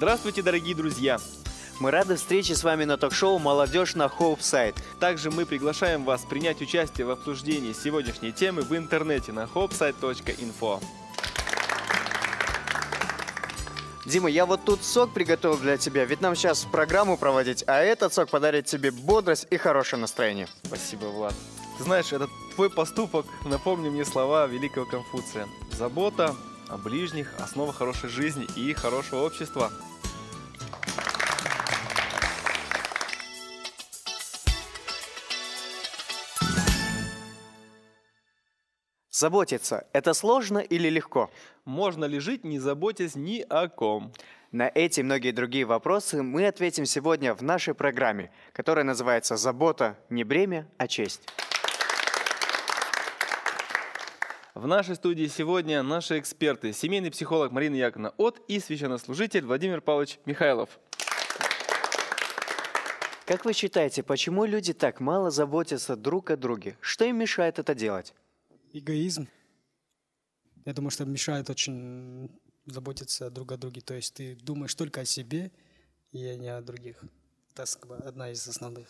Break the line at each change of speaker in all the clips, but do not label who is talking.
Здравствуйте, дорогие друзья! Мы рады встрече с вами на ток-шоу «Молодежь на Хоупсайт».
Также мы приглашаем вас принять участие в обсуждении сегодняшней темы в интернете на hopsite.info.
Дима, я вот тут сок приготовил для тебя, ведь нам сейчас программу проводить, а этот сок подарит тебе бодрость и хорошее настроение. Спасибо, Влад.
Ты знаешь, этот твой поступок напомни мне слова великого Конфуция. Забота о ближних – основа хорошей жизни и хорошего общества.
Заботиться – это сложно или легко? Можно ли жить, не заботясь ни о ком? На эти и многие другие вопросы мы ответим сегодня в нашей программе, которая называется «Забота – не бремя, а честь». В
нашей студии сегодня наши эксперты, семейный психолог Марина Яковлевна От и священнослужитель Владимир
Павлович Михайлов. Как вы считаете, почему люди так мало заботятся друг о друге? Что им мешает это делать? эгоизм, я думаю, что мешает очень заботиться друг о друге. То есть ты думаешь только о себе и не о других. Это одна из основных.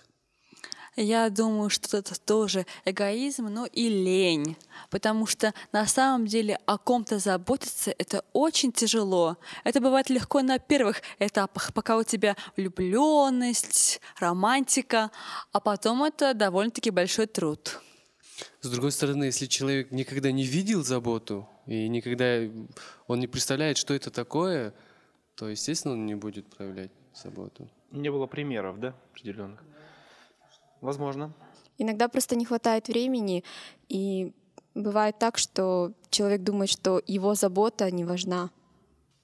Я думаю, что это тоже эгоизм, но и лень. Потому что на самом деле о ком-то заботиться — это очень тяжело. Это бывает легко на первых этапах, пока у тебя влюбленность, романтика, а потом это довольно-таки большой труд.
С другой стороны, если человек никогда не видел заботу, и никогда он не представляет, что это такое, то, естественно, он не будет проявлять заботу.
Не было примеров, да, определенных?
Возможно.
Иногда просто не хватает времени, и бывает так, что человек думает, что его забота не важна.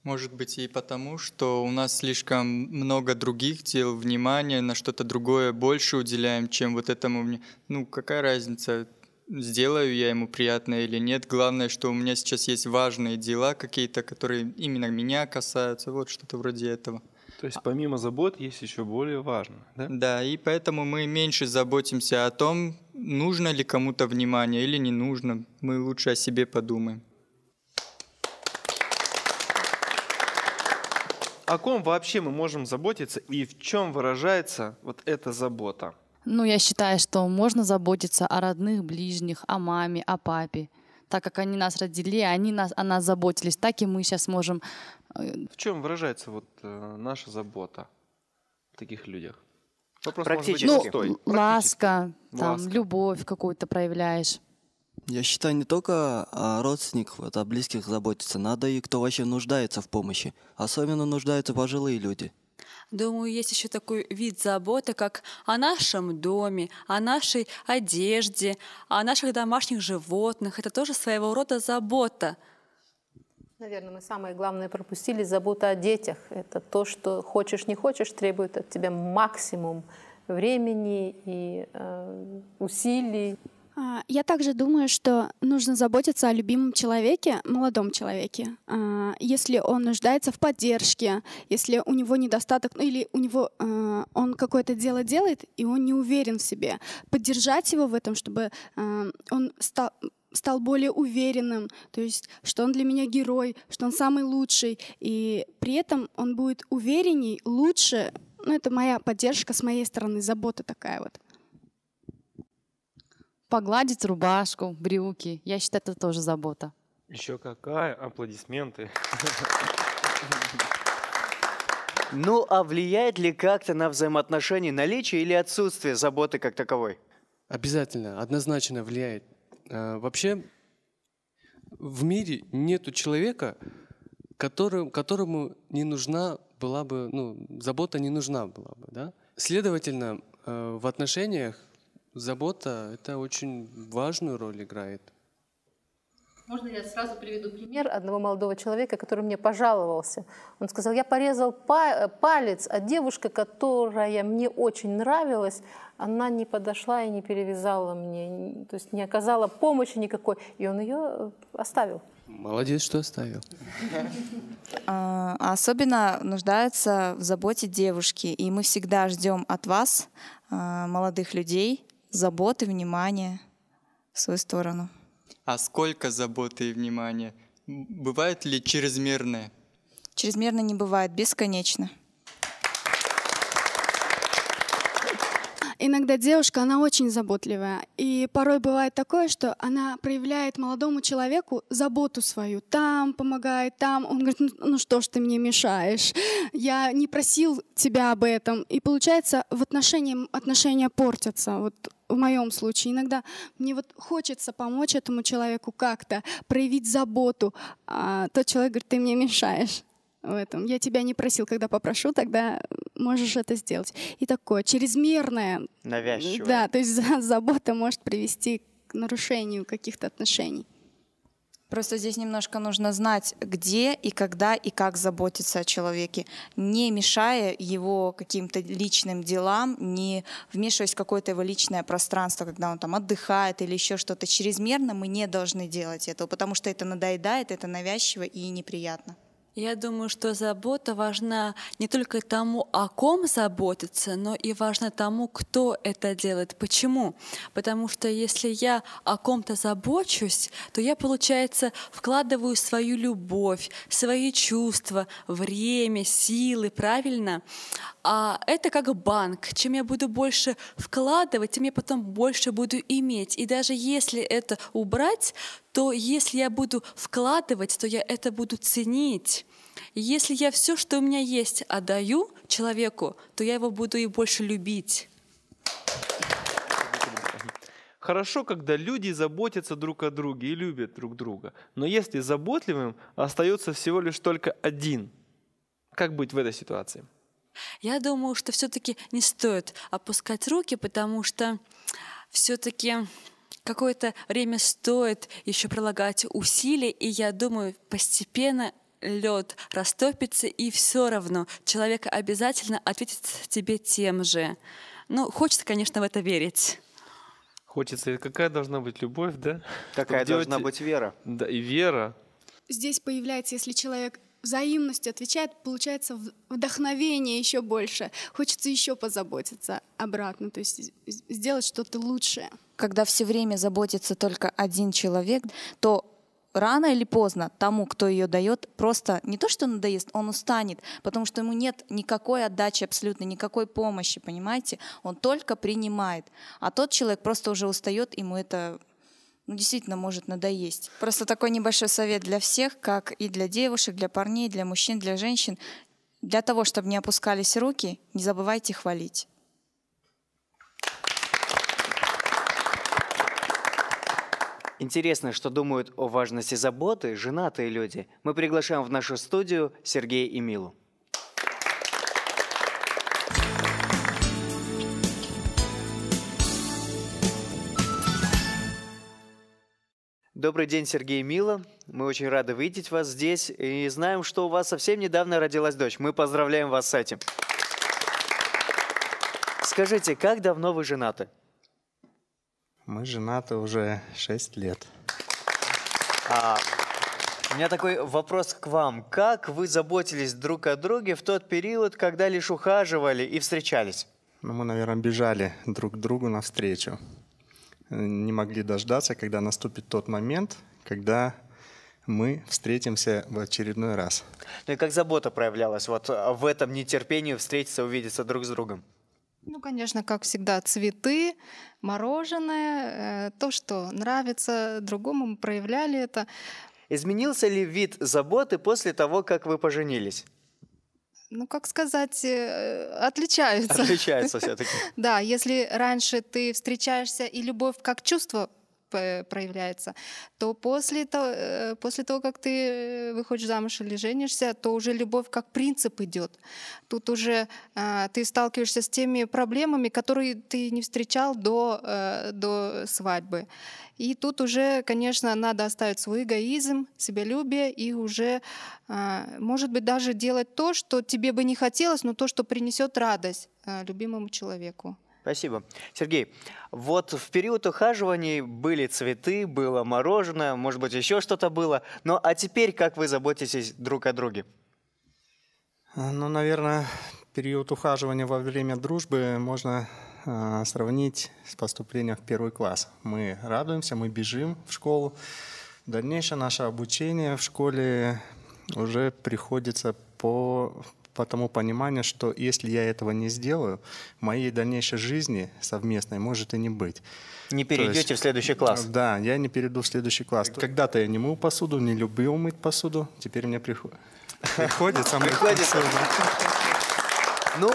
Может быть, и потому, что у нас слишком много других дел, внимания на что-то другое больше уделяем, чем вот этому. Ну, какая разница? сделаю я ему приятное или нет. Главное, что у меня сейчас есть важные дела какие-то, которые именно меня касаются, вот что-то вроде этого. То есть помимо забот есть еще более важно, да? Да, и поэтому мы меньше заботимся о том, нужно ли кому-то внимание или не нужно. Мы лучше о себе подумаем. О
ком вообще мы можем заботиться и в чем выражается вот эта забота?
Ну, я считаю, что можно заботиться о родных, ближних, о маме, о папе. Так как они нас родили, они нас, о нас заботились, так и мы сейчас можем... Э,
в чем выражается вот э, наша забота в таких людях? Вопрос Практически. Может быть, ну, Практически.
ласка, там, ласка. любовь какую-то проявляешь. Я считаю, не только о
родственниках, это о близких заботиться. Надо и кто вообще нуждается в помощи. Особенно нуждаются пожилые люди.
Думаю, есть еще такой вид заботы, как о нашем доме, о нашей одежде, о наших домашних животных. Это тоже своего рода забота.
Наверное, мы самое главное пропустили забота о детях. Это то, что хочешь не хочешь, требует от тебя максимум времени и
э, усилий. А, я также думаю, что нужно заботиться о любимом человеке, молодом человеке. А, если он нуждается в поддержке, если у него недостаток, ну или у него а, он какое-то дело делает, и он не уверен в себе, поддержать его в этом, чтобы он стал стал более уверенным, то есть, что он для меня герой, что он самый лучший, и при этом он будет уверенней, лучше. Ну, это моя поддержка с моей стороны, забота такая вот. Погладить рубашку, брюки. Я считаю, это тоже забота.
Еще какая? Аплодисменты.
Ну, а влияет ли как-то на взаимоотношения наличие или отсутствие заботы как
таковой? Обязательно, однозначно влияет. А, вообще, в мире нету человека, который, которому не нужна была бы, ну, забота не нужна была бы, да? Следовательно, э, в отношениях Забота – это очень важную роль играет. Можно
я сразу приведу пример одного молодого человека, который мне пожаловался. Он сказал, я порезал палец, а девушка, которая мне очень нравилась, она не подошла и не перевязала мне, то есть не оказала помощи никакой, и он ее
оставил.
Молодец, что оставил.
А, а особенно нуждаются в заботе девушки, и мы всегда ждем от вас, а, молодых людей, заботы, внимания в свою сторону.
А сколько заботы и внимания? Бывает ли чрезмерное?
Чрезмерно не бывает, бесконечно.
Иногда девушка, она очень заботливая. И порой бывает такое, что она проявляет молодому человеку заботу свою. Там помогает, там. Он говорит, ну, ну что ж ты мне мешаешь? Я не просил тебя об этом. И получается, в отношениях отношения портятся. Вот в моем случае иногда мне вот хочется помочь этому человеку как-то, проявить заботу. А тот человек говорит, ты мне мешаешь в этом. Я тебя не просил, когда попрошу, тогда можешь это сделать. И такое чрезмерное...
Навязчивое. Да, то
есть забота может привести к нарушению каких-то отношений.
Просто здесь немножко нужно знать, где и когда и как заботиться о человеке, не мешая его каким-то личным делам, не вмешиваясь в какое-то его личное пространство, когда он там отдыхает или еще что-то. Чрезмерно мы не должны делать этого, потому что
это надоедает, это навязчиво и неприятно. Я думаю, что забота важна не только тому, о ком заботиться, но и важна тому, кто это делает. Почему? Потому что если я о ком-то забочусь, то я, получается, вкладываю свою любовь, свои чувства, время, силы, правильно? А это как банк. Чем я буду больше вкладывать, тем я потом больше буду иметь. И даже если это убрать, то если я буду вкладывать, то я это буду ценить. И если я все, что у меня есть, отдаю человеку, то я его буду и больше любить.
Хорошо, когда люди заботятся друг о друге и любят друг друга. Но если заботливым остается всего лишь только один, как быть в этой ситуации?
Я думаю, что все-таки не стоит опускать руки, потому что все-таки какое-то время стоит еще прилагать усилий, и я думаю, постепенно лед растопится, и все равно человек обязательно ответит тебе тем же. Ну, хочется, конечно, в это верить.
Хочется. какая должна быть любовь, да? Какая Чтобы должна делать... быть вера. Да, и вера.
Здесь появляется, если человек взаимностью отвечает, получается вдохновение еще больше. Хочется еще позаботиться обратно, то есть сделать что-то лучшее.
Когда все время заботится только один человек, то рано или поздно тому, кто ее дает, просто не то, что надоест, он устанет, потому что ему нет никакой отдачи абсолютно, никакой помощи, понимаете? Он только принимает. А тот человек просто уже устает, ему это ну, действительно может надоесть. Просто такой небольшой совет для всех, как и для девушек, для парней, для мужчин, для женщин. Для того, чтобы не опускались руки, не забывайте хвалить.
Интересно, что думают о важности заботы женатые люди. Мы приглашаем в нашу студию Сергея и Милу. Добрый день, Сергей Мила. Мы очень рады видеть вас здесь и знаем, что у вас совсем недавно родилась дочь. Мы поздравляем вас с этим. Скажите, как давно вы женаты?
Мы женаты уже 6 лет.
А, у меня такой вопрос к вам. Как вы заботились друг о друге в тот период, когда лишь ухаживали и встречались?
Ну, мы, наверное, бежали друг к другу навстречу не могли дождаться, когда наступит тот момент, когда мы встретимся в очередной раз.
Ну и как забота проявлялась вот а, в этом нетерпении встретиться, увидеться друг с другом?
Ну, конечно, как всегда, цветы, мороженое, э, то, что нравится другому, мы проявляли это.
Изменился ли вид заботы после того, как вы поженились?
ну, как сказать, э, отличаются. Отличаются все-таки. Да, если раньше ты встречаешься, и любовь как чувство проявляется, то после того, э, после того, как ты выходишь замуж или женишься, то уже любовь как принцип идет. Тут уже э, ты сталкиваешься с теми проблемами, которые ты не встречал до, э, до свадьбы. И тут уже, конечно, надо оставить свой эгоизм, себялюбие и уже, э, может быть, даже делать то, что тебе бы не хотелось, но то, что принесет радость а, любимому человеку.
Спасибо. Сергей, вот в период ухаживаний были цветы, было мороженое, может быть, еще что-то было. Но ну, а теперь как вы заботитесь друг о друге?
Э, ну, наверное, период ухаживания во время дружбы можно э, сравнить с поступлением в первый класс. Мы радуемся, мы бежим в школу. Дальнейшее наше обучение в школе уже приходится по, потому пониманию, что если я этого не сделаю, моей дальнейшей жизни совместной может и не быть. Не перейдете есть, в следующий класс. Да, я не перейду в следующий класс. Когда-то я не мыл посуду, не любил мыть посуду, теперь мне приходит. Приходится мыть посуду.
Ну,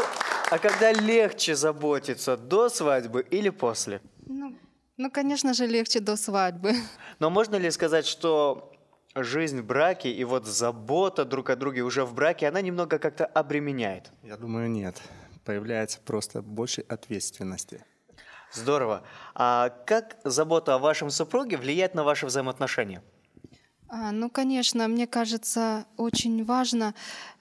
а когда легче заботиться, до свадьбы или после?
Ну, ну, конечно же, легче до свадьбы.
Но можно ли сказать, что жизнь в браке и вот забота друг о друге уже в браке, она немного как-то обременяет?
Я думаю, нет. Появляется просто больше ответственности.
Здорово. А как забота о вашем супруге влияет на ваши взаимоотношения?
А, ну, конечно, мне кажется, очень важно,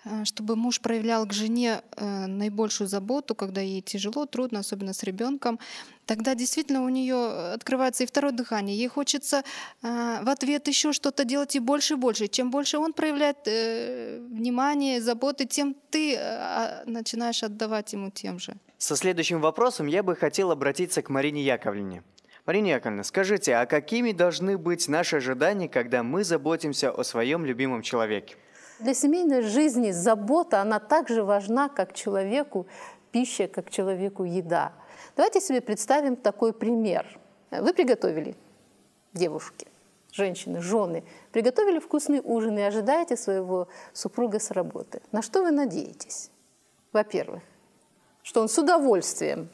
э, чтобы муж проявлял к жене э, наибольшую заботу, когда ей тяжело, трудно, особенно с ребенком. Тогда действительно у нее открывается и второе дыхание. Ей хочется э, в ответ еще что-то делать и больше и больше. Чем больше он проявляет внимание, заботы, тем ты а, начинаешь отдавать ему тем же.
Со следующим вопросом я бы хотел обратиться к Марине Яковлевне. Марина Яковлевна, скажите, а какими должны быть наши ожидания, когда мы заботимся о своем любимом человеке?
Для семейной жизни забота, она так же важна, как человеку пища, как человеку еда. Давайте себе представим такой пример. Вы приготовили девушки, женщины, жены, приготовили вкусный ужин и ожидаете своего супруга с работы. На что вы надеетесь? Во-первых, что он с удовольствием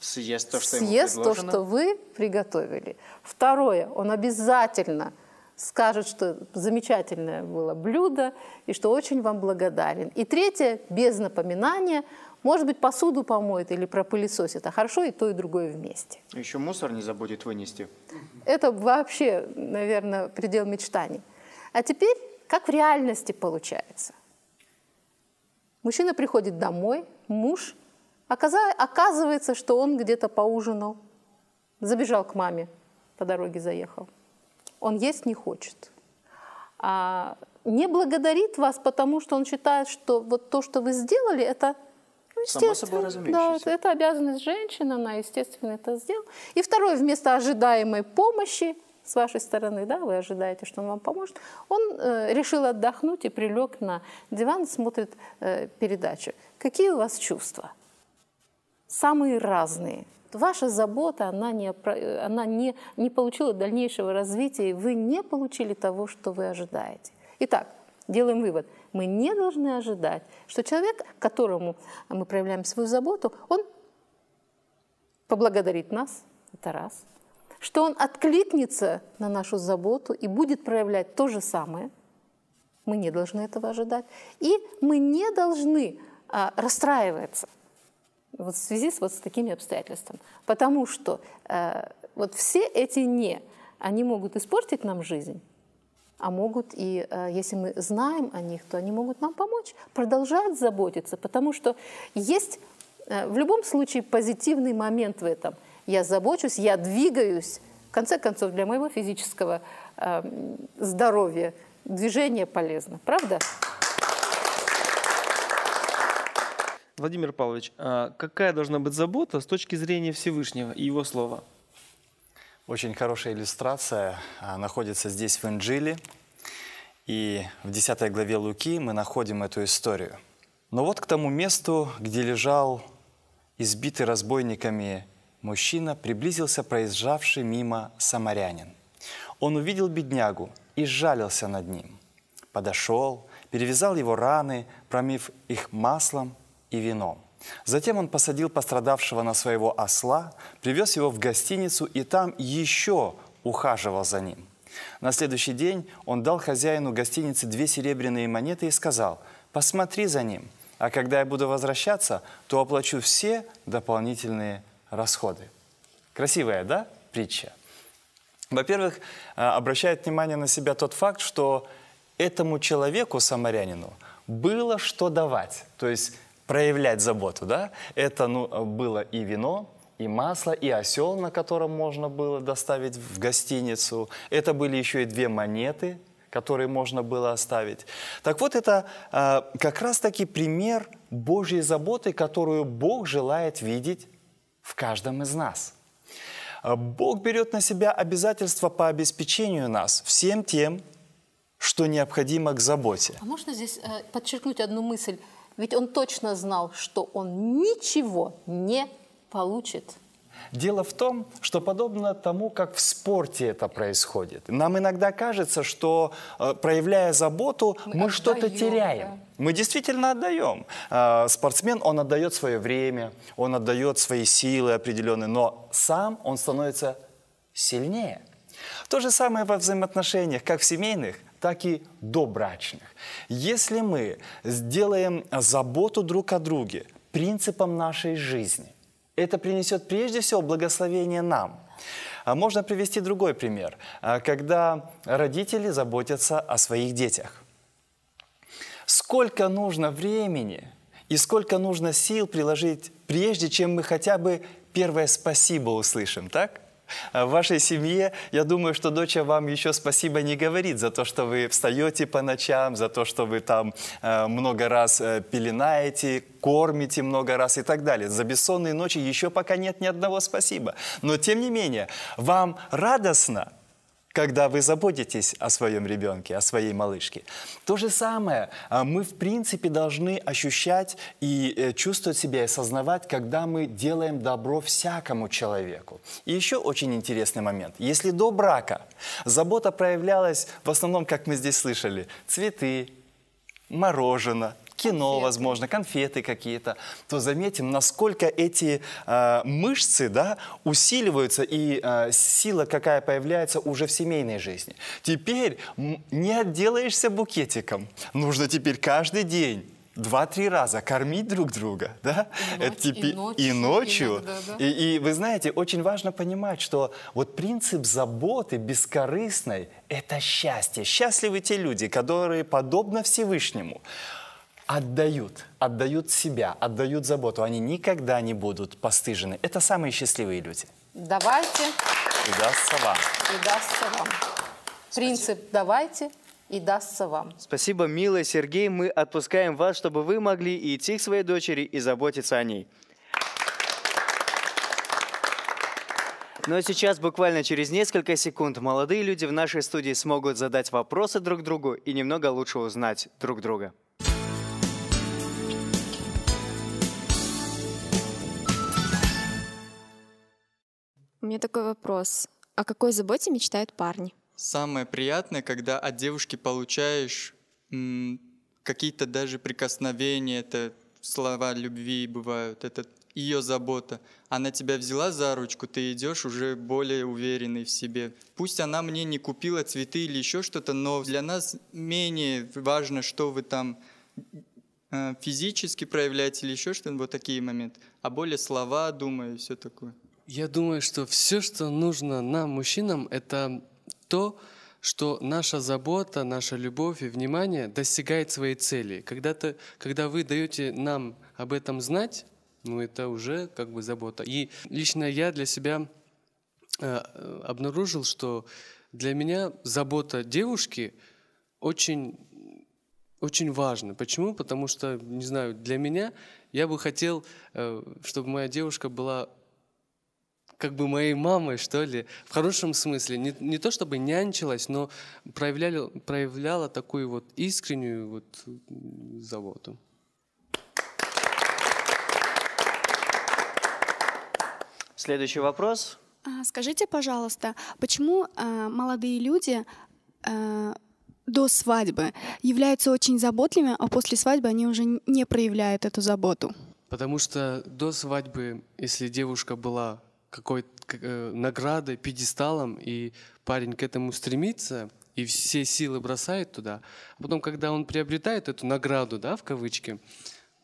съест то, что съест ему то, что
вы приготовили. Второе, он обязательно скажет, что замечательное было блюдо и что очень вам благодарен. И третье, без напоминания, может быть, посуду помоет или пропылесосит, а хорошо и то, и другое вместе.
Еще мусор не забудет вынести.
Это вообще, наверное, предел мечтаний. А теперь, как в реальности получается? Мужчина приходит домой, муж – Оказывается, что он где-то поужинал, забежал к маме, по дороге заехал. Он есть не хочет. А не благодарит вас, потому что он считает, что вот то, что вы сделали, это ну, Само собой разумеющееся. Да, это обязанность женщины, она, естественно, это сделала. И второе, вместо ожидаемой помощи с вашей стороны, да, вы ожидаете, что он вам поможет, он э, решил отдохнуть и прилег на диван, смотрит э, передачу. Какие у вас чувства? самые разные. Ваша забота, она, не, она не, не получила дальнейшего развития, и вы не получили того, что вы ожидаете. Итак, делаем вывод. Мы не должны ожидать, что человек, которому мы проявляем свою заботу, он поблагодарит нас, это раз, что он откликнется на нашу заботу и будет проявлять то же самое. Мы не должны этого ожидать. И мы не должны а, расстраиваться – вот в связи с вот с такими обстоятельствами. Потому что э, вот все эти «не», они могут испортить нам жизнь, а могут и, э, если мы знаем о них, то они могут нам помочь, продолжать заботиться, потому что есть э, в любом случае позитивный момент в этом. Я забочусь, я двигаюсь. В конце концов, для моего физического э, здоровья движение полезно, правда?
Владимир Павлович, а какая должна быть забота с точки зрения Всевышнего и Его Слова? Очень хорошая иллюстрация а, находится здесь в Инжиле. И в 10 главе Луки мы находим эту историю. Но вот к тому месту, где лежал избитый разбойниками мужчина, приблизился проезжавший мимо самарянин. Он увидел беднягу и сжалился над ним. Подошел, перевязал его раны, промив их маслом, и вино. Затем он посадил пострадавшего на своего осла, привез его в гостиницу и там еще ухаживал за ним. На следующий день он дал хозяину гостиницы две серебряные монеты и сказал, «Посмотри за ним, а когда я буду возвращаться, то оплачу все дополнительные расходы». Красивая, да, притча? Во-первых, а, обращает внимание на себя тот факт, что этому человеку, самарянину, было что давать. То есть проявлять заботу, да? Это ну, э, было и вино, и масло, и осел, на котором можно было доставить в гостиницу. Это были еще и две монеты, которые можно было оставить. Так вот, это э, как раз-таки пример Божьей заботы, которую Бог желает видеть в каждом из нас. А, Бог берет на себя обязательства по обеспечению нас всем тем, что необходимо к заботе. А
можно здесь э, подчеркнуть одну мысль? Ведь он точно знал, что он ничего не получит.
Дело в том, что подобно тому, как в спорте это происходит. Нам иногда кажется, что э, проявляя заботу, мы, мы что-то теряем. Мы действительно отдаем. Э, спортсмен, он отдает свое время, он отдает свои силы определенные, но сам он становится сильнее. То же самое во взаимоотношениях, как в семейных, так и до брачных. Если мы сделаем заботу друг о друге принципом нашей жизни, это принесет прежде всего благословение нам. А можно привести другой пример, а, когда родители заботятся о своих детях. Сколько нужно времени и сколько нужно сил приложить, прежде чем мы хотя бы первое спасибо услышим, так? Э, в вашей семье, я думаю, что дочь вам еще спасибо не говорит за то, что вы встаете по ночам, за то, что вы там э, много раз э, пеленаете, кормите много раз и так далее. За бессонные ночи еще пока нет ни одного спасибо. Но тем не менее, вам радостно, когда вы заботитесь о своем ребенке, о своей малышке. То же самое а, мы, в принципе, должны ощущать и э, чувствовать себя и осознавать, когда мы делаем добро всякому человеку. И еще очень интересный момент. Если до брака забота проявлялась в основном, как мы здесь слышали, цветы, мороженое, кино, конфеты. возможно, конфеты какие-то, то заметим, насколько эти э, мышцы да, усиливаются и э, сила какая появляется уже в семейной жизни. Теперь не отделаешься букетиком. Нужно теперь каждый день два-три раза кормить друг друга, да? И, Это типа, и, ночью, и ночью. Иногда, да. и, и вы знаете, очень важно понимать, что вот принцип заботы бескорыстной – это счастье. Счастливы те люди, которые подобно Всевышнему отдают, отдают себя, отдают заботу, они никогда не будут постыжены. Это самые счастливые люди.
Давайте. И дастся вам. И дастся вам. Спасибо. Принцип «давайте» и дастся вам.
Спасибо, милый Сергей. Мы отпускаем вас, чтобы вы могли идти к своей дочери и заботиться о ней. Ну а сейчас, буквально через несколько секунд, молодые люди в нашей студии смогут задать вопросы друг другу и немного лучше узнать друг друга.
меня такой вопрос. О какой заботе мечтают парни?
Самое приятное, когда от девушки получаешь какие-то даже прикосновения, это слова любви бывают, это ее забота. Она тебя взяла за ручку, ты идешь уже более уверенный в себе. Пусть она мне не купила цветы или еще что-то, но для нас менее важно, что вы там э, физически проявляете или еще что-то, вот такие моменты. А более слова, думаю, и все такое.
Я думаю, что все, что нужно нам, мужчинам, это то, что наша забота, наша любовь и внимание достигает своей цели. Когда, то когда вы даете нам об этом знать, ну это уже как бы забота. И лично я для себя э, обнаружил, что для меня забота девушки очень, очень важна. Почему? Потому что, не знаю, для меня я бы хотел, э, чтобы моя девушка была как бы моей мамой, что ли, в хорошем смысле. Не, не то чтобы нянчилась, но проявляли, проявляла такую вот искреннюю вот заботу. Следующий вопрос.
А, скажите, пожалуйста, почему э, молодые люди э, до свадьбы являются очень заботливыми, а после свадьбы они уже не проявляют эту заботу?
Потому что до свадьбы, если девушка была какой э, наградой, пьедесталом, и парень к этому стремится, и все силы бросает туда. А потом, когда он приобретает эту награду, да, в кавычки,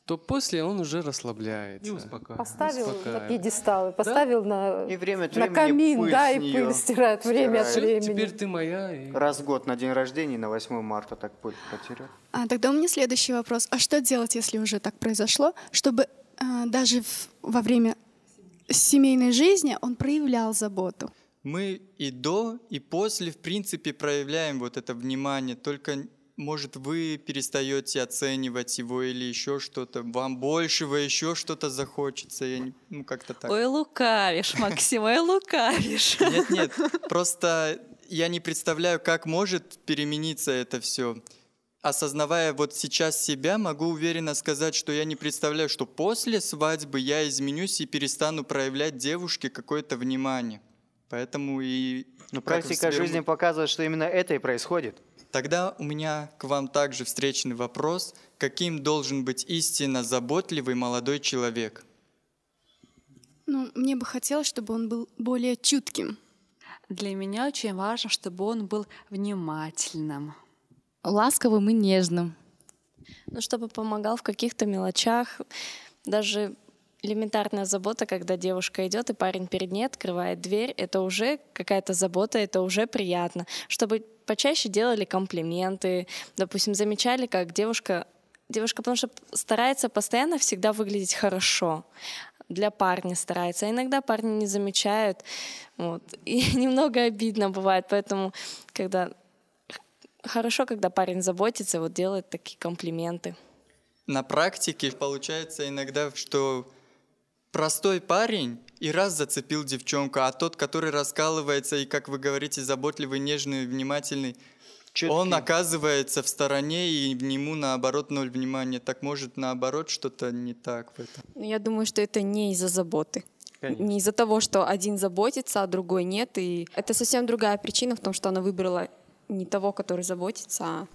то после он уже расслабляется. И успокаивается. Поставил успокаивает. на
пьедестал, поставил да? на, и время от на камин,
пыль да, и пыль стирает, стирает время от времени.
Теперь
ты моя. И...
Раз в год на день рождения, на 8 марта так пыль потерял.
А, тогда у меня следующий вопрос. А что делать, если уже так произошло, чтобы э, даже в, во время семейной жизни он проявлял заботу.
Мы и до, и после, в принципе, проявляем вот это внимание, только может, вы перестаете оценивать его или еще что-то, вам большего еще что-то захочется, я не, ну как-то так. Ой,
лукавишь, Максим, ой, лукавишь. Нет,
нет, просто я не представляю, как может перемениться это все осознавая вот сейчас себя, могу уверенно сказать, что я не представляю, что после свадьбы я изменюсь и перестану проявлять девушке какое-то внимание. Поэтому и... Но практика своем... жизни
показывает, что именно это и происходит.
Тогда у меня к вам также встречный вопрос. Каким должен быть истинно заботливый молодой человек?
Ну, мне бы хотелось, чтобы он был более
чутким. Для меня очень важно, чтобы он был внимательным
ласковым и нежным.
Ну, чтобы помогал в каких-то мелочах,
даже элементарная забота, когда девушка идет и парень перед ней открывает дверь, это уже какая-то забота, это уже приятно. Чтобы почаще делали комплименты, допустим, замечали, как девушка девушка, потому что старается постоянно всегда выглядеть хорошо. Для парня старается. А иногда парни не замечают. Вот. И немного обидно бывает. Поэтому, когда Хорошо, когда парень заботится, вот делает такие комплименты.
На практике получается иногда, что простой парень и раз зацепил девчонку, а тот, который раскалывается и, как вы говорите, заботливый, нежный, внимательный, Четкий. он оказывается в стороне и в нему наоборот ноль внимания. Так может наоборот что-то не так
в этом. Ну, я думаю, что это не из-за заботы. Конечно. Не из-за того, что один заботится, а другой нет. И это совсем другая причина в том, что она выбрала не того, который заботится, а...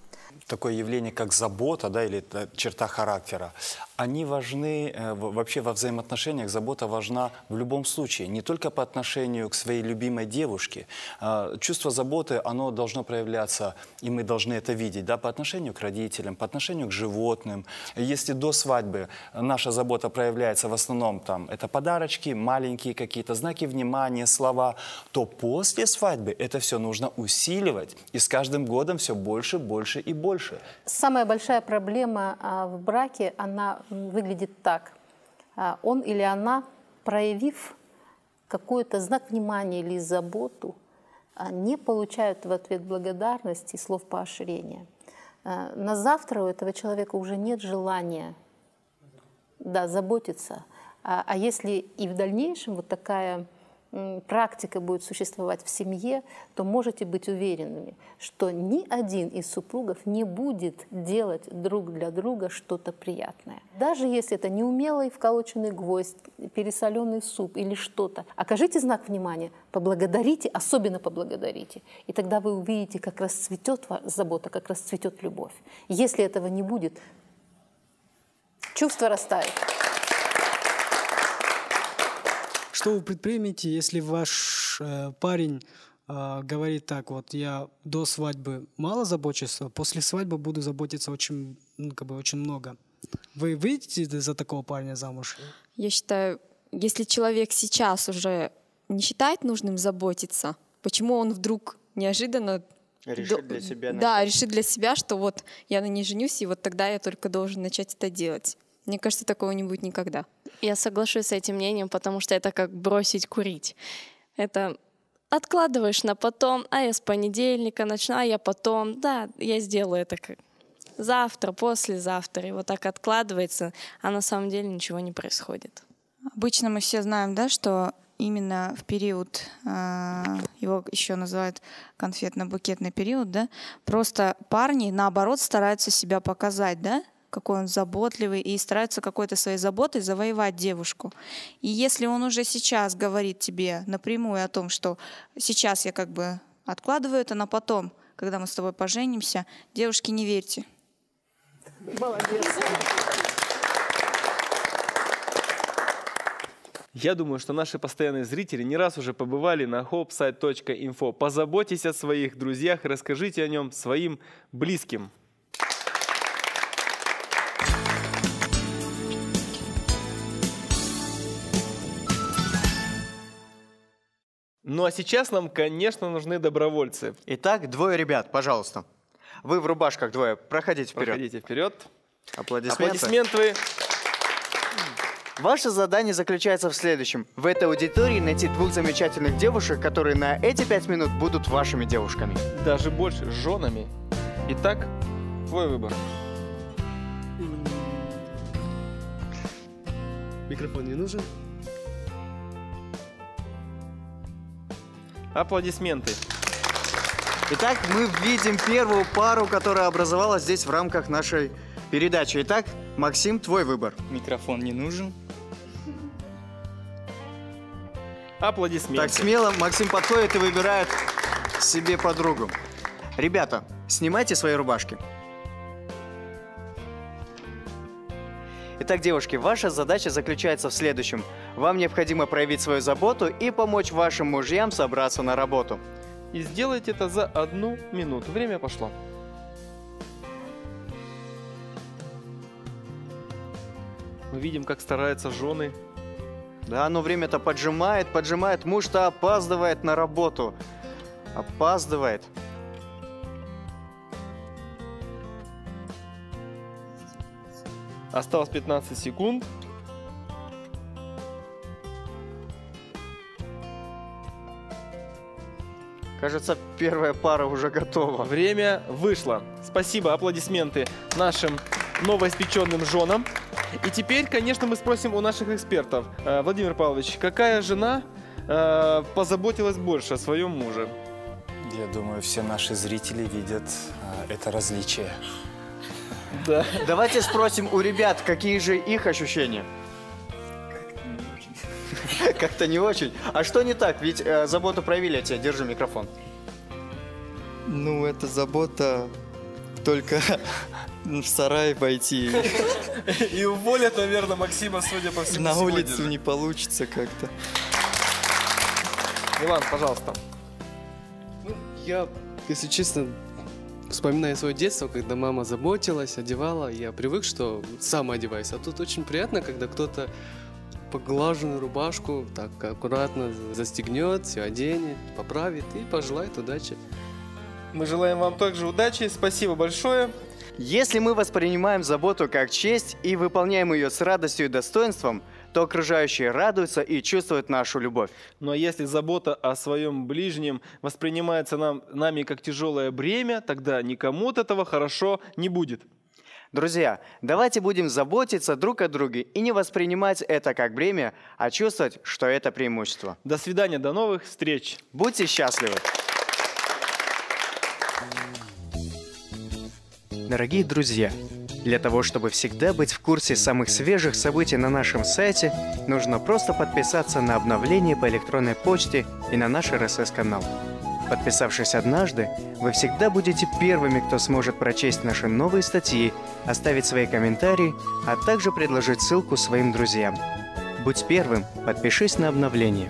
Такое явление, как забота, да, или черта характера, они важны э, вообще во взаимоотношениях, забота важна в любом случае, не только по отношению к своей любимой девушке. А, чувство заботы, оно должно проявляться, и мы должны это видеть, да, по отношению к родителям, по отношению к животным. Если до свадьбы наша забота проявляется в основном, там, это подарочки, маленькие какие-то знаки внимания, слова, то после свадьбы это все нужно усиливать, и с каждым годом все больше, больше и больше.
Самая большая проблема а, в браке, она выглядит так. А, он или она, проявив какой-то знак внимания или заботу, а, не получают в ответ благодарности и слов поощрения. А, на завтра у этого человека уже нет желания да, заботиться. А, а если и в дальнейшем вот такая практика будет существовать в семье, то можете быть уверенными, что ни один из супругов не будет делать друг для друга что-то приятное. Даже если это неумелый вколоченный гвоздь, пересоленный суп или что-то, окажите знак внимания, поблагодарите, особенно поблагодарите. И тогда вы увидите, как расцветет забота, как расцветет любовь. Если этого не будет, чувство растает.
Что вы предпримете, если ваш э, парень э, говорит так, вот я до свадьбы мало забочусь, а после свадьбы буду заботиться очень, ну, как бы очень много. Вы выйдете за такого парня замуж?
Я считаю, если человек сейчас уже не считает нужным заботиться, почему он вдруг неожиданно
решит для себя, да,
решит для себя, что вот я на ней женюсь и вот тогда я только должен начать это делать. Мне кажется, такого не будет никогда. Я соглашусь с этим мнением, потому что это как бросить курить. Это откладываешь на потом, а я с понедельника начну, а я потом, да, я сделаю это как завтра, послезавтра, и вот так откладывается, а на самом деле ничего не происходит.
Обычно мы все знаем, да, что именно в период, а, его еще называют конфетно-букетный период, да, просто парни, наоборот, стараются себя показать, да, какой он заботливый, и старается какой-то своей заботой завоевать девушку. И если он уже сейчас говорит тебе напрямую о том, что сейчас я как бы откладываю это на потом, когда мы с тобой поженимся, девушки, не верьте. Молодец.
Я думаю, что наши постоянные зрители не раз уже побывали на hopsite.info. Позаботьтесь о своих друзьях и расскажите о нем своим близким. Ну а сейчас нам, конечно, нужны добровольцы. Итак, двое ребят, пожалуйста. Вы в рубашках двое. Проходите вперед. Проходите вперед. Аплодисменты. Аплодисменты.
Ваше задание заключается в следующем. В этой аудитории найти двух замечательных девушек, которые на эти пять минут будут вашими девушками.
Даже больше, женами.
Итак,
твой выбор. Микрофон не нужен?
Аплодисменты. Итак, мы видим первую пару, которая образовалась здесь в рамках нашей передачи. Итак, Максим, твой выбор. Микрофон не нужен. Аплодисменты. Так, смело Максим подходит и выбирает себе подругу. Ребята, снимайте свои рубашки. Итак, девушки, ваша задача заключается в следующем. Вам необходимо проявить свою заботу и помочь вашим мужьям собраться на работу.
И сделайте это за одну минуту. Время пошло.
Мы видим, как стараются жены. Да, но время-то поджимает, поджимает. Муж-то опаздывает на работу. Опаздывает.
Осталось 15 секунд. Кажется, первая пара уже готова. Время вышло. Спасибо, аплодисменты нашим новоиспеченным женам. И теперь, конечно, мы спросим у наших экспертов. Э, Владимир Павлович, какая жена э, позаботилась
больше о своем муже? Я думаю, все наши зрители видят э, это различие.
Да. Давайте спросим у ребят, какие же их ощущения. Как-то не очень. А что не так? Ведь э, заботу проявили о тебе. Держи микрофон.
Ну, это забота только в сарай пойти.
И уволят, наверное, Максима,
судя по всему, На улицу не
получится как-то.
Иван,
пожалуйста. Ну, я, если честно, Вспоминая свое детство, когда мама заботилась, одевала, я привык, что сам одеваюсь. А тут очень приятно, когда кто-то поглаженную рубашку так аккуратно застегнет, все оденет, поправит и пожелает удачи. Мы желаем вам также удачи, спасибо
большое. Если мы воспринимаем заботу как честь и выполняем ее с радостью и достоинством, то окружающие радуются и чувствуют нашу любовь. Но ну, а если забота о
своем ближнем воспринимается нам, нами как тяжелое бремя, тогда никому от этого
хорошо не будет. Друзья, давайте будем заботиться друг о друге и не воспринимать это как бремя, а чувствовать, что это преимущество. До свидания, до новых встреч. Будьте счастливы. Дорогие друзья, для того, чтобы всегда быть в курсе самых свежих событий на нашем сайте, нужно просто подписаться на обновления по электронной почте и на наш RSS-канал. Подписавшись однажды, вы всегда будете первыми, кто сможет прочесть наши новые статьи, оставить свои комментарии, а также предложить ссылку своим друзьям. Будь первым, подпишись на обновление.